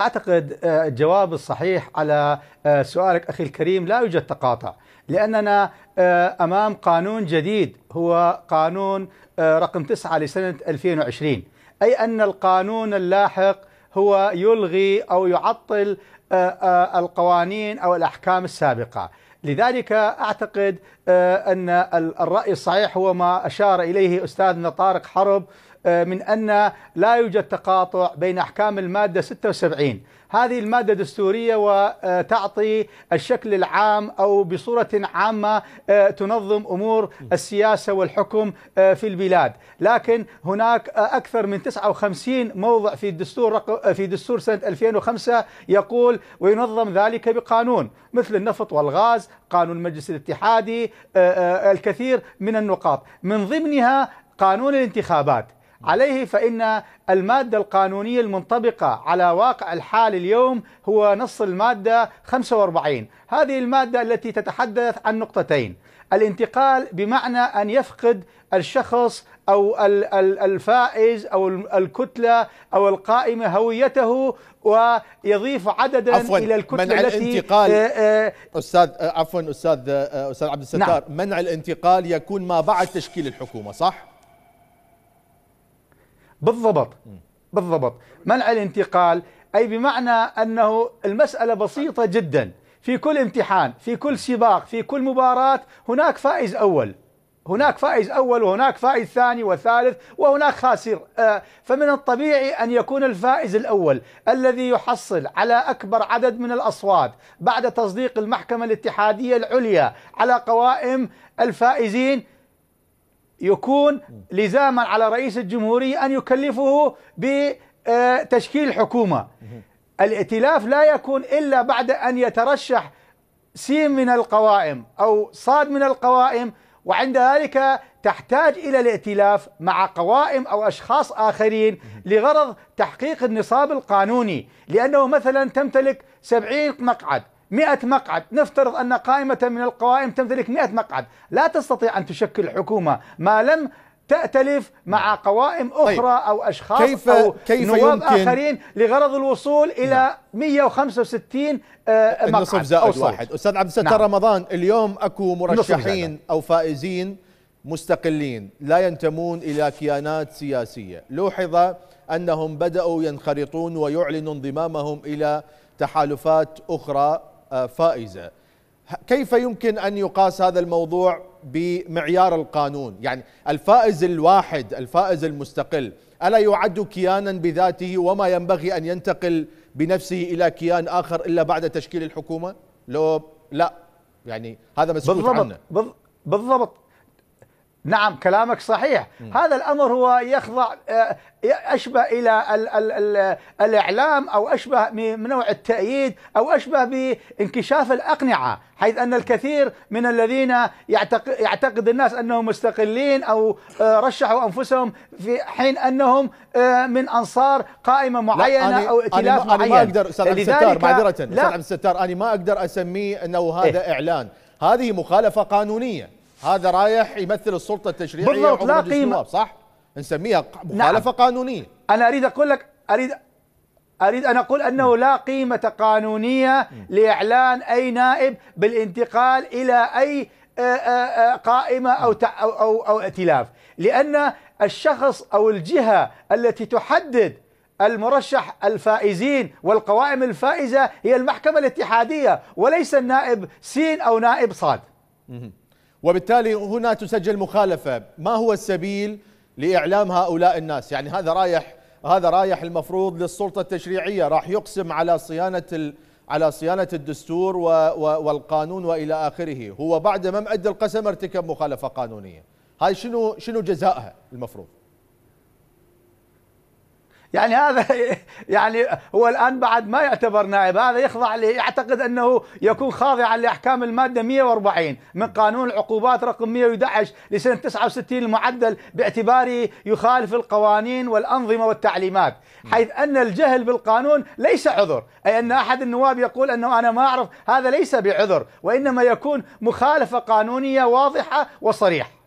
أعتقد آه، الجواب الصحيح على آه، سؤالك أخي الكريم لا يوجد تقاطع لأننا آه، أمام قانون جديد هو قانون رقم 9 لسنة 2020 أي أن القانون اللاحق هو يلغي أو يعطل القوانين أو الأحكام السابقة لذلك أعتقد أن الرأي الصحيح هو ما أشار إليه أستاذنا طارق حرب آه، من أن لا يوجد تقاطع بين أحكام المادة 76 هذه المادة دستورية وتعطي الشكل العام أو بصورة عامة آه، تنظم أمور السياسة والحكم آه، في البلاد لكن هناك أكثر من 59 موضع في الدستور في دستور سنة 2005 يقول وينظم ذلك بقانون مثل النفط والغاز قانون المجلس الاتحادي الكثير من النقاط من ضمنها قانون الانتخابات عليه فإن المادة القانونية المنطبقة على واقع الحال اليوم هو نص المادة 45 هذه المادة التي تتحدث عن نقطتين الانتقال بمعنى أن يفقد الشخص أو الفائز أو الكتلة أو القائمة هويته ويضيف عددا عفواً إلى الكتلة منع التي الانتقال أستاذ عفوا أستاذ أستاذ عبد الستار نعم منع الانتقال يكون ما بعد تشكيل الحكومة صح؟ بالضبط بالضبط منع الانتقال أي بمعنى أنه المسألة بسيطة جدا في كل امتحان في كل سباق في كل مباراة هناك فائز أول هناك فائز أول وهناك فائز ثاني وثالث وهناك خاسر آه، فمن الطبيعي أن يكون الفائز الأول الذي يحصل على أكبر عدد من الأصوات بعد تصديق المحكمة الاتحادية العليا على قوائم الفائزين يكون لزاما على رئيس الجمهورية أن يكلفه بتشكيل حكومة الائتلاف لا يكون إلا بعد أن يترشح سين من القوائم أو صاد من القوائم وعند ذلك تحتاج إلى الائتلاف مع قوائم أو أشخاص آخرين لغرض تحقيق النصاب القانوني لأنه مثلا تمتلك سبعين مقعد 100 مقعد نفترض أن قائمة من القوائم تمتلك 100 مقعد لا تستطيع أن تشكل حكومة ما لم تأتلف مع نعم. قوائم طيب. أخرى طيب. أو أشخاص كيف أو كيف نواب يمكن آخرين لغرض الوصول إلى نعم. 165 آه، مقعد النصف زائد أو صوت. واحد أستاذ عبد الستار نعم. رمضان اليوم أكو مرشحين أو فائزين مستقلين لا ينتمون إلى كيانات سياسية لوحظ أنهم بدأوا ينخرطون ويعلنوا انضمامهم إلى تحالفات أخرى فائزة كيف يمكن أن يقاس هذا الموضوع بمعيار القانون يعني الفائز الواحد الفائز المستقل ألا يعد كيانا بذاته وما ينبغي أن ينتقل بنفسه إلى كيان آخر إلا بعد تشكيل الحكومة لو لا يعني هذا مسؤول بالضبط عنه بالضبط نعم كلامك صحيح م. هذا الأمر هو يخضع آه، أشبه إلى الـ الـ الـ الإعلام أو أشبه من نوع التأييد أو أشبه بانكشاف الأقنعة حيث أن الكثير من الذين يعتقد, يعتقد الناس أنهم مستقلين أو آه، رشحوا أنفسهم في حين أنهم آه، من أنصار قائمة معينة أو ائتلاف معين أنا ما أقدر أستاذ عبد الستار معذرة أستاذ عبد الستار أنا ما أقدر أسميه أنه هذا إيه؟ إعلان هذه مخالفة قانونية هذا رايح يمثل السلطه التشريعيه بالضبط لا قيمه صح نسميها نعم. مخالفه نعم. قانونيه انا اريد اقول لك اريد اريد ان اقول انه لا قيمه قانونيه لاعلان اي نائب بالانتقال الى اي آه، آه، آه، قائمه او او او ائتلاف لان الشخص او الجهه التي تحدد المرشح الفائزين والقوائم الفائزه هي المحكمه الاتحاديه وليس النائب سين او نائب صاد وبالتالي هنا تسجل مخالفة ما هو السبيل لإعلام هؤلاء الناس يعني هذا رايح هذا رايح المفروض للسلطة التشريعية راح يقسم على صيانة ال على صيانة الدستور و و والقانون وإلى آخره هو بعد ما مأدي القسم ارتكب مخالفة قانونية هاي شنو شنو جزائها المفروض يعني هذا يعني هو الآن بعد ما يعتبر نائب هذا يخضع يعتقد أنه يكون خاضعا لأحكام المادة 140 من قانون العقوبات رقم 111 لسنة 69 المعدل باعتباره يخالف القوانين والأنظمة والتعليمات حيث أن الجهل بالقانون ليس عذر أي أن أحد النواب يقول أنه أنا ما أعرف هذا ليس بعذر وإنما يكون مخالفة قانونية واضحة وصريحة